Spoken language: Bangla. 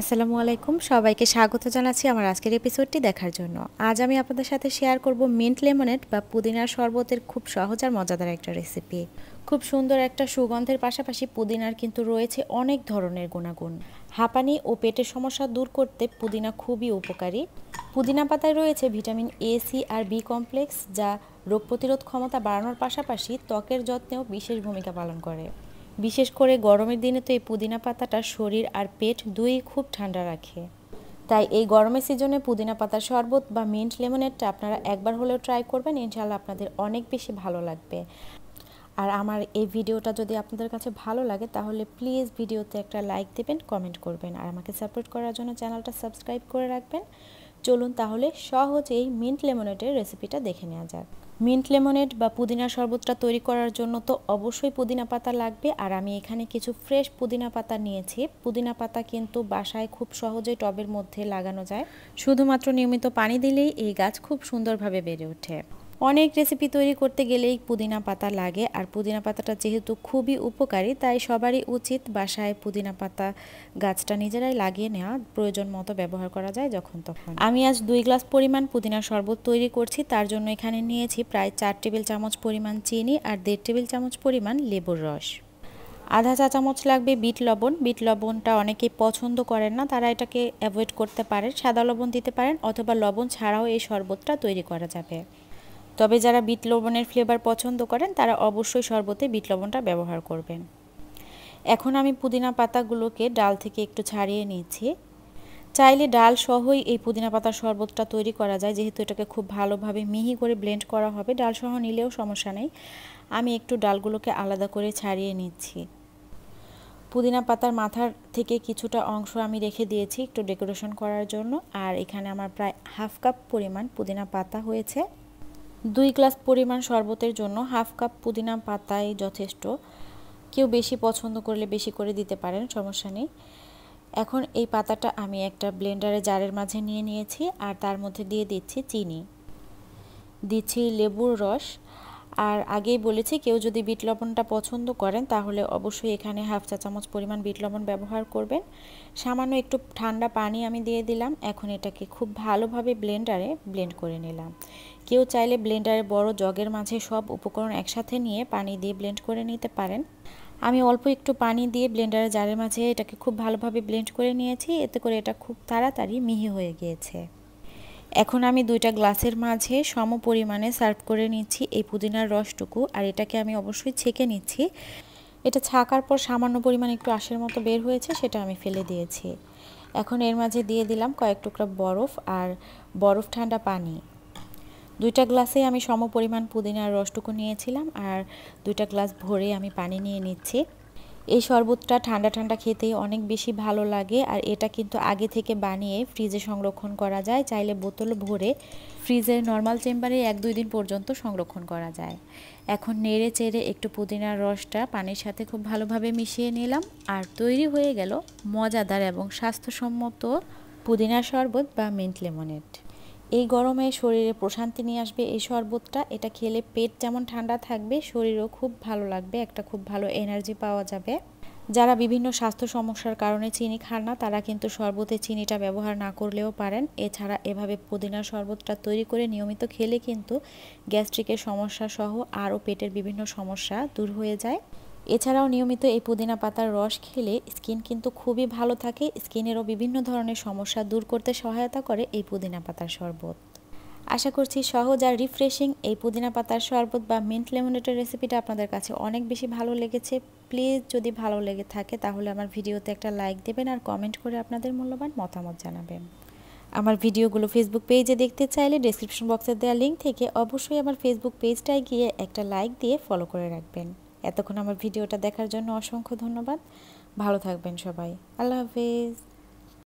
আসসালামু আলাইকুম সবাইকে স্বাগত জানাচ্ছি আমার আজকের এপিসোডটি দেখার জন্য আজ আমি আপনাদের সাথে শেয়ার করব মিন্ট লেমনেড বা পুদিনার শরবতের খুব সহজ আর মজাদার একটা রেসিপি খুব সুন্দর একটা সুগন্ধের পাশাপাশি পুদিনার কিন্তু রয়েছে অনেক ধরনের গুণাগুণ হাঁপানি ও পেটের সমস্যা দূর করতে পুদিনা খুবই উপকারী পুদিনা পাতায় রয়েছে ভিটামিন এ সি আর বি কমপ্লেক্স যা রোগ প্রতিরোধ ক্ষমতা বাড়ানোর পাশাপাশি ত্বকের যত্নেও বিশেষ ভূমিকা পালন করে বিশেষ করে গরমের দিনে তো এই পুদিনা পাতাটা শরীর আর পেট দুই খুব ঠান্ডা রাখে তাই এই গরমের সিজনে পুদিনা পাতার শরবত বা মিন্ট লেমনেডটা আপনারা একবার হলেও ট্রাই করবেন ইনশাল্লাহ আপনাদের অনেক বেশি ভালো লাগবে আর আমার এই ভিডিওটা যদি আপনাদের কাছে ভালো লাগে তাহলে প্লিজ ভিডিওতে একটা লাইক দেবেন কমেন্ট করবেন আর আমাকে সাপোর্ট করার জন্য চ্যানেলটা সাবস্ক্রাইব করে রাখবেন চলুন তাহলে সহজেই মিন্ট লেমনেটের রেসিপিটা দেখে নেওয়া যাক মিন্ট লেমনেড বা পুদিনা শরবতটা তৈরি করার জন্য তো অবশ্যই পুদিনা পাতা লাগবে আর আমি এখানে কিছু ফ্রেশ পুদিনা পাতা নিয়েছি পুদিনা পাতা কিন্তু বাসায় খুব সহজে টবের মধ্যে লাগানো যায় শুধুমাত্র নিয়মিত পানি দিলেই এই গাছ খুব সুন্দরভাবে বেড়ে ওঠে অনেক রেসিপি তৈরি করতে গেলেই পুদিনা পাতা লাগে আর পুদিনা পাতাটা যেহেতু খুবই উপকারী তাই সবারই উচিত বাসায় পুদিনা পাতা গাছটা নিজেরাই লাগিয়ে নেওয়া প্রয়োজন মতো ব্যবহার করা যায় যখন তখন আমি আজ দুই গ্লাস পরিমাণ পুদিনা শরবত তৈরি করছি তার জন্য এখানে নিয়েছি প্রায় চার টেবিল চামচ পরিমাণ চিনি আর দেড় টেবিল চামচ পরিমাণ লেবুর রস আধা চা চামচ লাগবে বিট লবণ বিট লবণটা অনেকেই পছন্দ করেন না তারা এটাকে অ্যাভয়েড করতে পারেন সাদা লবণ দিতে পারেন অথবা লবণ ছাড়াও এই শরবতটা তৈরি করা যাবে তবে যারা বিট লবণের ফ্লেভার পছন্দ করেন তারা অবশ্যই শরবতে বিট লবণটা ব্যবহার করবেন এখন আমি পুদিনা পাতাগুলোকে ডাল থেকে একটু ছাড়িয়ে নিয়েছি চাইলে ডাল সহই এই পুদিনা পাতার শরবতটা তৈরি করা যায় যেহেতু এটাকে খুব ভালোভাবে মিহি করে ব্লেন্ড করা হবে ডাল সহ নিলেও সমস্যা নেই আমি একটু ডালগুলোকে আলাদা করে ছাড়িয়ে নিচ্ছি পুদিনা পাতার মাথার থেকে কিছুটা অংশ আমি রেখে দিয়েছি একটু ডেকোরেশন করার জন্য আর এখানে আমার প্রায় হাফ কাপ পরিমাণ পুদিনা পাতা হয়েছে দুই গ্লাস পরিমাণ শরবতের জন্য হাফ কাপ পুদিনা পাতাই যথেষ্ট কেউ বেশি পছন্দ করলে বেশি করে দিতে পারেন সমস্যা নেই এখন এই পাতাটা আমি একটা ব্লেন্ডারে জারের মাঝে নিয়ে নিয়েছি আর তার মধ্যে দিয়ে দিচ্ছি চিনি দিচ্ছি লেবুর রস আর আগেই বলেছি কেউ যদি বিট লবণটা পছন্দ করেন তাহলে অবশ্যই এখানে হাফ চা চামচ পরিমাণ বিট লবণ ব্যবহার করবেন সামান্য একটু ঠান্ডা পানি আমি দিয়ে দিলাম এখন এটাকে খুব ভালোভাবে ব্লেন্ডারে ব্লেন্ড করে নিলাম কেউ চাইলে ব্লেন্ডারে বড় জগের মাঝে সব উপকরণ একসাথে নিয়ে পানি দিয়ে ব্লেন্ড করে নিতে পারেন আমি অল্প একটু পানি দিয়ে ব্লেন্ডারে জারের মাঝে এটাকে খুব ভালোভাবে ব্লেন্ড করে নিয়েছি এতে করে এটা খুব তাড়াতাড়ি মিহি হয়ে গিয়েছে এখন আমি দুইটা গ্লাসের মাঝে সম পরিমাণে সার্ভ করে নিচ্ছি এই পুদিনার রসটুকু আর এটাকে আমি অবশ্যই ছেঁকে নিচ্ছি এটা ছাকার পর সামান্য পরিমাণ একটু আশের মতো বের হয়েছে সেটা আমি ফেলে দিয়েছি এখন এর মাঝে দিয়ে দিলাম কয়েক টুকরা বরফ আর বরফ ঠান্ডা পানি দুইটা গ্লাসে আমি সম পরিমাণ পুদিনার রসটুকু নিয়েছিলাম আর দুইটা গ্লাস ভরে আমি পানি নিয়ে নিচ্ছি এই শরবতটা ঠান্ডা ঠান্ডা খেতে অনেক বেশি ভালো লাগে আর এটা কিন্তু আগে থেকে বানিয়ে ফ্রিজে সংরক্ষণ করা যায় চাইলে বোতল ভরে ফ্রিজে নর্মাল চেম্বারে এক দুই দিন পর্যন্ত সংরক্ষণ করা যায় এখন নেড়ে চেড়ে একটু পুদিনার রসটা পানির সাথে খুব ভালোভাবে মিশিয়ে নিলাম আর তৈরি হয়ে গেল মজাদার এবং স্বাস্থ্যসম্মত পুদিনা শরবত বা মিন্ট লেমনেড এই গরমে শরীরে প্রশান্তি নিয়ে আসবে এই শরবতটা এটা খেলে পেট যেমন ঠান্ডা থাকবে শরীরও খুব ভালো লাগবে একটা খুব ভালো এনার্জি পাওয়া যাবে যারা বিভিন্ন স্বাস্থ্য সমস্যার কারণে চিনি খান না তারা কিন্তু শরবতে চিনিটা ব্যবহার না করলেও পারেন এছাড়া এভাবে পুদিনার শরবতটা তৈরি করে নিয়মিত খেলে কিন্তু গ্যাস্ট্রিকের সমস্যা সহ আরও পেটের বিভিন্ন সমস্যা দূর হয়ে যায় এছাড়াও নিয়মিত এই পুদিনা পাতার রস খেলে স্কিন কিন্তু খুবই ভালো থাকে স্কিনেরও বিভিন্ন ধরনের সমস্যা দূর করতে সহায়তা করে এই পুদিনা পাতার শরবত আশা করছি সহজ আর রিফ্রেশিং এই পুদিনা পাতার শরবত বা মিন্ট লেমনেটের রেসিপিটা আপনাদের কাছে অনেক বেশি ভালো লেগেছে প্লিজ যদি ভালো লেগে থাকে তাহলে আমার ভিডিওতে একটা লাইক দেবেন আর কমেন্ট করে আপনাদের মূল্যবান মতামত জানাবেন আমার ভিডিওগুলো ফেসবুক পেজে দেখতে চাইলে ডিসক্রিপশন বক্সে দেওয়া লিঙ্ক থেকে অবশ্যই আমার ফেসবুক পেজটায় গিয়ে একটা লাইক দিয়ে ফলো করে রাখবেন এতক্ষণ আমার ভিডিওটা দেখার জন্য অসংখ্য ধন্যবাদ ভালো থাকবেন সবাই আল্লাহ হাফিজ